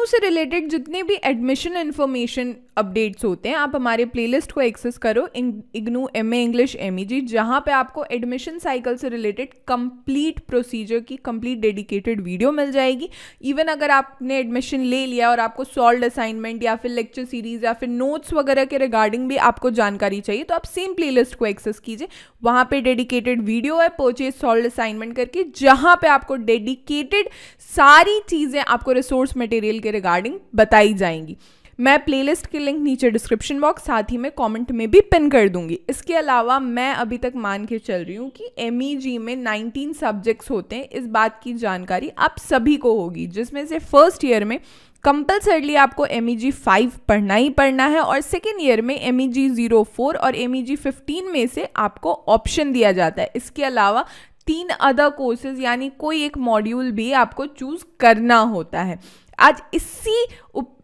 लखनऊ से रिलेटेड जितने भी एडमिशन इन्फॉर्मेशन अपडेट्स होते हैं आप हमारे प्लेलिस्ट को एक्सेस करो IGNOU M A English M E G जहाँ पर आपको एडमिशन साइकिल से रिलेटेड कंप्लीट प्रोसीजर की कंप्लीट डेडिकेटेड वीडियो मिल जाएगी इवन अगर आपने एडमिशन ले लिया और आपको सॉल्ड असाइनमेंट या फिर लेक्चर सीरीज या फिर नोट्स वगैरह के रिगार्डिंग भी आपको जानकारी चाहिए तो आप सेम लिस्ट को एक्सेस कीजिए वहाँ पर डेडिकेटेड वीडियो है पोचे सॉल्ड असाइनमेंट करके जहाँ पर आपको डेडिकेटेड सारी चीज़ें आपको रिसोर्स मटेरियल के के रिगार्डिंग बताई जाएंगी मैं प्लेलिस्ट के लिंक नीचे डिस्क्रिप्शन बॉक्स साथ ही में कमेंट में भी पिन कर दूंगी इसके अलावा मैं अभी तक मान के चल रही हूँ कि एम में 19 सब्जेक्ट्स होते हैं इस बात की जानकारी आप सभी को होगी जिसमें से फर्स्ट ईयर में कंपल्सरली आपको एम ई जी फाइव पढ़ना ही पढ़ना है और सेकेंड ईयर में M E G zero four और एम ई जी फिफ्टीन में से आपको ऑप्शन दिया जाता है इसके अलावा तीन अदर कोर्सेज यानी कोई एक मॉड्यूल भी आपको चूज़ करना होता है आज इसी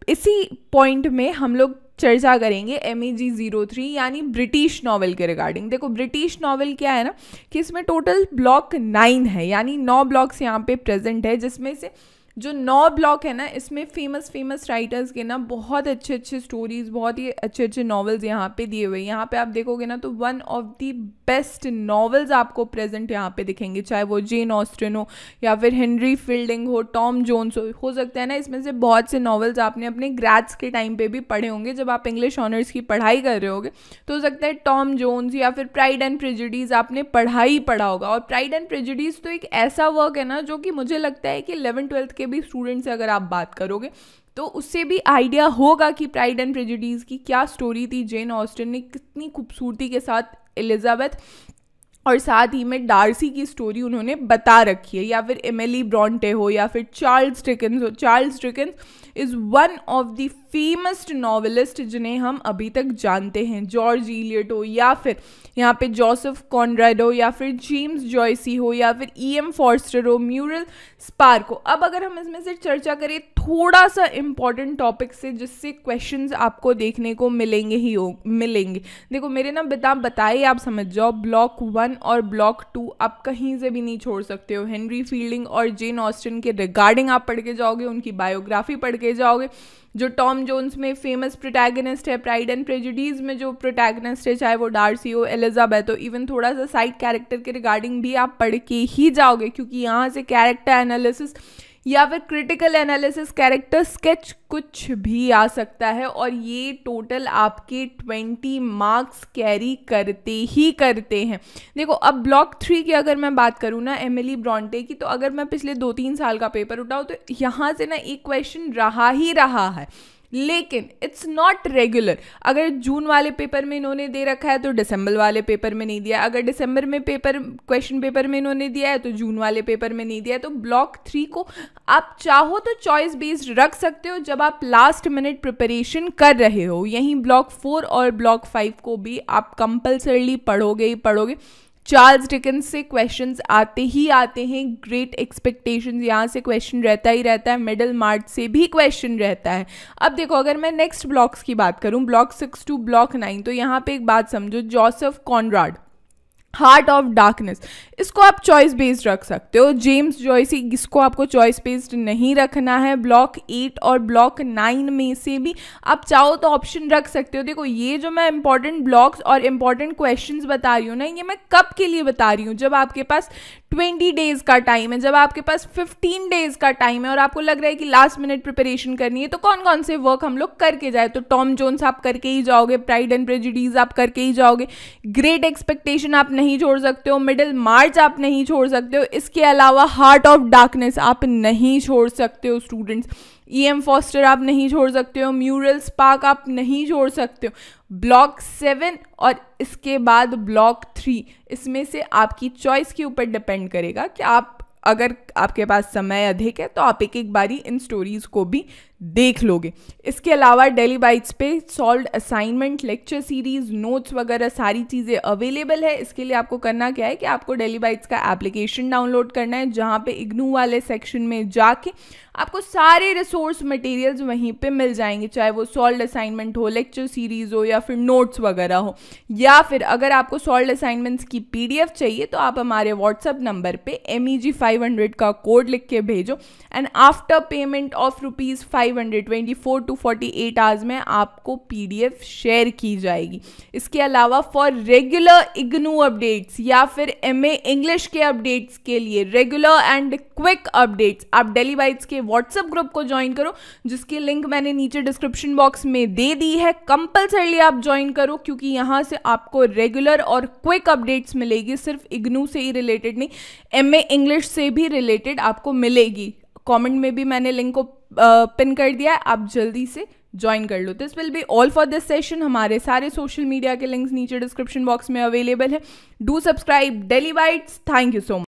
इसी पॉइंट में हम लोग चर्चा करेंगे M A G zero three यानी ब्रिटिश नावल के रिगार्डिंग देखो ब्रिटिश नावल क्या है ना कि इसमें टोटल ब्लॉक नाइन है यानी नौ ब्लॉक्स यहाँ पे प्रेजेंट है जिसमें से जो नौ ब्लॉक है ना इसमें फेमस फेमस राइटर्स के ना बहुत अच्छे अच्छे स्टोरीज बहुत ही अच्छे अच्छे नॉवेल्स यहाँ पे दिए हुए हैं यहाँ पे आप देखोगे ना तो one of the best novels आपको प्रेजेंट यहाँ पे दिखेंगे चाहे वो जेन ऑस्टिन हो या फिर हेनरी फील्डिंग हो टॉम जोन्स हो हो सकता है ना इसमें से बहुत से नॉवेल्स आपने अपने ग्रैड्स के टाइम पर भी पढ़े होंगे जब आप इंग्लिश ऑनर्स की पढ़ाई कर रहे होगे तो हो सकता है टॉम जोन्स या फिर प्राइड एंड प्रिजुडीज आपने पढ़ा ही पढ़ा होगा और प्राइड एंड प्रिजुडीज तो एक ऐसा वर्क है ना जो कि मुझे लगता है कि इलेवन ट्वेल्थ के के भी स्टूडेंट से अगर आप बात करोगे तो उससे भी आइडिया होगा कि प्राइड एंड प्रेजिडीज की क्या स्टोरी थी जेन ऑस्टन ने कितनी खूबसूरती के साथ एलिजाबेथ और साथ ही में डार्सी की स्टोरी उन्होंने बता रखी है या फिर एमिली ब्रॉन्टे हो या फिर चार्ल्स ट्रिकन्स हो Charles Dickens is one of the famest novelist जिन्हें हम अभी तक जानते हैं जॉर्ज इलियट हो या फिर यहाँ पे जोसेफ कॉन्ड्रेड हो या फिर जेम्स जॉयसी हो या फिर ई e एम फॉर्स्टर हो म्यूरल स्पार्क हो अब अगर हम इसमें से चर्चा करें थोड़ा सा इम्पॉर्टेंट टॉपिक से जिससे क्वेश्चन आपको देखने को मिलेंगे ही हो मिलेंगे देखो मेरे ना बिता बताए आप समझ जाओ ब्लॉक वन और ब्लॉक टू आप कहीं से भी नहीं छोड़ सकते हो हेनरी फील्डिंग और जेन ऑस्टिन के रिगार्डिंग आप पढ़ के जाओगे उनकी बायोग्राफी पढ़ के जाओगे जो टॉम जोन्स में फेमस प्रोटैगनिस्ट है प्राइड एंड प्रेजिडीज में जो प्रोटैगनिस्ट है चाहे वो डार्सी हो एलिजाबेथ हो इवन थोड़ा सा साइड कैरेक्टर के रिगार्डिंग भी आप पढ़ के ही जाओगे क्योंकि यहाँ से कैरेक्टर एनालिसिस या फिर क्रिटिकल एनालिसिस कैरेक्टर स्केच कुछ भी आ सकता है और ये टोटल आपके ट्वेंटी मार्क्स कैरी करते ही करते हैं देखो अब ब्लॉक थ्री की अगर मैं बात करूँ ना एमिली ब्रॉन्टे की तो अगर मैं पिछले दो तीन साल का पेपर उठाऊँ तो यहाँ से ना एक क्वेश्चन रहा ही रहा है लेकिन इट्स नॉट रेगुलर अगर जून वाले पेपर में इन्होंने दे रखा है तो दिसंबर वाले पेपर में नहीं दिया अगर दिसंबर में पेपर क्वेश्चन पेपर में इन्होंने दिया है तो जून वाले पेपर में नहीं दिया है तो ब्लॉक थ्री को आप चाहो तो चॉइस बेस्ड रख सकते हो जब आप लास्ट मिनट प्रिपरेशन कर रहे हो यहीं ब्लॉक फोर और ब्लॉक फाइव को भी आप कंपल्सरली पढ़ोगे ही पढ़ोगे चार्ल्स डिकन्स से क्वेश्चंस आते ही आते हैं ग्रेट एक्सपेक्टेशंस यहाँ से क्वेश्चन रहता ही रहता है मिडल मार्च से भी क्वेश्चन रहता है अब देखो अगर मैं नेक्स्ट ब्लॉक्स की बात करूँ block six to block nine तो यहाँ पे एक बात समझो Joseph Conrad Heart of Darkness इसको आप चॉइस बेस्ड रख सकते हो जेम्स जॉयसी इसको आपको चॉइस बेस्ड नहीं रखना है ब्लॉक एट और ब्लॉक नाइन में से भी आप चाहो तो ऑप्शन रख सकते हो देखो ये जो मैं इंपॉर्टेंट ब्लॉक्स और इंपॉर्टेंट क्वेश्चंस बता रही हूँ ना ये मैं कब के लिए बता रही हूँ जब आपके पास ट्वेंटी डेज का टाइम है जब आपके पास फिफ्टीन डेज का टाइम है और आपको लग रहा है कि लास्ट मिनट प्रिपरेशन करनी है तो कौन कौन से वर्क हम लोग करके जाए तो टॉम जोन्स आप करके ही जाओगे प्राइड एंड प्रेजिडीज आप करके ही जाओगे ग्रेट एक्सपेक्टेशन आप नहीं छोड़ सकते हो मिडिल मार्च आप नहीं छोड़ सकते हो इसके अलावा हार्ट ऑफ डार्कनेस आप नहीं छोड़ सकते हो स्टूडेंट्स ई एम फॉस्टर आप नहीं छोड़ सकते हो म्यूरल स्पार्क आप नहीं छोड़ सकते हो ब्लॉक सेवन और इसके बाद ब्लॉक थ्री इसमें से आपकी चॉइस के ऊपर डिपेंड करेगा कि आप अगर आपके पास समय अधिक है तो आप एक एक बारी इन स्टोरीज़ को भी देख लोगे इसके अलावा डेली बाइट्स पे solve assignment lecture series notes वगैरह सारी चीज़ें अवेलेबल है इसके लिए आपको करना क्या है कि आपको डेली बाइट्स का एप्लीकेशन डाउनलोड करना है जहाँ पे इग्नू वाले सेक्शन में जाके आपको सारे रिसोर्स मटेरियल्स वहीं पे मिल जाएंगे चाहे वो सॉल्व असाइनमेंट हो लेक्चर सीरीज़ हो या फिर नोट्स वगैरह हो या फिर अगर आपको सॉल्व असाइनमेंट्स की पी चाहिए तो आप हमारे व्हाट्सअप नंबर पर एम ई का कोड लिख के भेजो and after payment of rupees five 500 24 two 48 hours में आपको पीडीएफ शेयर की जाएगी इसके अलावा फॉर रेगुलर इग्नू अपडेट्स या फिर एमए इंग्लिश के अपडेट्स के लिए रेगुलर एंड क्विक अपडेट्स आप डेली बाइट्स के व्हाट्सएप ग्रुप को ज्वाइन करो जिसकी लिंक मैंने नीचे डिस्क्रिप्शन बॉक्स में दे दी है कंपल्सरली आप ज्वाइन करो क्योंकि यहाँ से आपको रेगुलर और क्विक अपडेट्स मिलेगी सिर्फ इग्नू से ही रिलेटेड नहीं एम इंग्लिश से भी रिलेटेड आपको मिलेगी कमेंट में भी मैंने लिंक को पिन कर दिया है आप जल्दी से ज्वाइन कर लो this will be all for this session हमारे सारे सोशल मीडिया के लिंक्स नीचे डिस्क्रिप्शन बॉक्स में अवेलेबल है do subscribe Daily Bites thank you so much